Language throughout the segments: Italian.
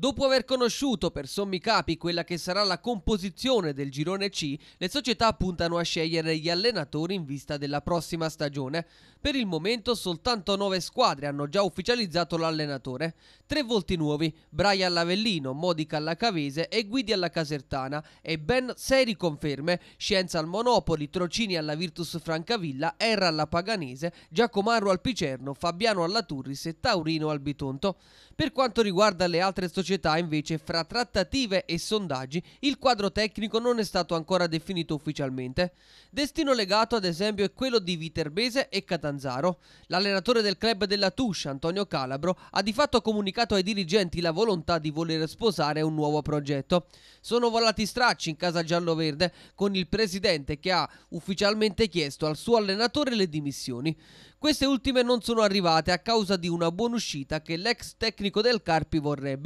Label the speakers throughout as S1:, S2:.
S1: Dopo aver conosciuto per sommi capi quella che sarà la composizione del girone C, le società puntano a scegliere gli allenatori in vista della prossima stagione. Per il momento soltanto nove squadre hanno già ufficializzato l'allenatore. Tre volti nuovi, Brian Lavellino, Modica alla Cavese e Guidi alla Casertana e ben sei riconferme, Scienza al Monopoli, Trocini alla Virtus Francavilla, Erra alla Paganese, Giacomarro al Picerno, Fabiano alla Turris e Taurino al Bitonto. Per quanto riguarda le altre società società invece fra trattative e sondaggi il quadro tecnico non è stato ancora definito ufficialmente. Destino legato ad esempio è quello di Viterbese e Catanzaro. L'allenatore del club della Tuscia, Antonio Calabro, ha di fatto comunicato ai dirigenti la volontà di voler sposare un nuovo progetto. Sono volati stracci in casa giallo-verde con il presidente che ha ufficialmente chiesto al suo allenatore le dimissioni. Queste ultime non sono arrivate a causa di una buona uscita che l'ex tecnico del Carpi vorrebbe.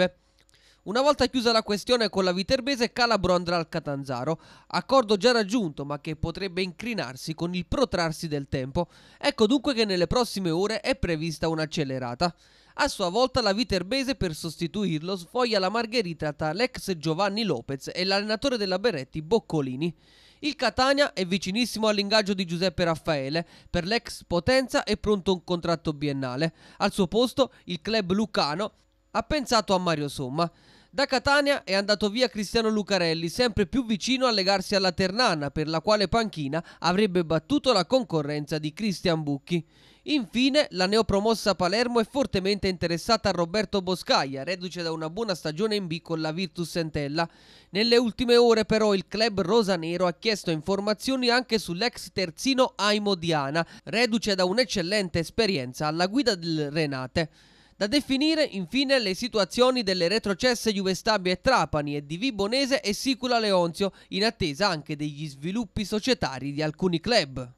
S1: Una volta chiusa la questione con la Viterbese, Calabro andrà al Catanzaro, accordo già raggiunto ma che potrebbe incrinarsi con il protrarsi del tempo. Ecco dunque che nelle prossime ore è prevista un'accelerata. A sua volta la Viterbese per sostituirlo sfoglia la margherita tra l'ex Giovanni Lopez e l'allenatore della Beretti Boccolini. Il Catania è vicinissimo all'ingaggio di Giuseppe Raffaele, per l'ex Potenza è pronto un contratto biennale. Al suo posto il club lucano ha pensato a Mario Somma. Da Catania è andato via Cristiano Lucarelli, sempre più vicino a legarsi alla Ternana, per la quale panchina avrebbe battuto la concorrenza di Cristian Bucchi. Infine, la neopromossa Palermo è fortemente interessata a Roberto Boscaia, reduce da una buona stagione in B con la Virtus Sentella. Nelle ultime ore però il club rosanero ha chiesto informazioni anche sull'ex terzino Aimo Diana, reduce da un'eccellente esperienza alla guida del Renate. Da definire infine le situazioni delle retrocesse Juve Stabia e Trapani e di Vibonese e Sicula Leonzio in attesa anche degli sviluppi societari di alcuni club.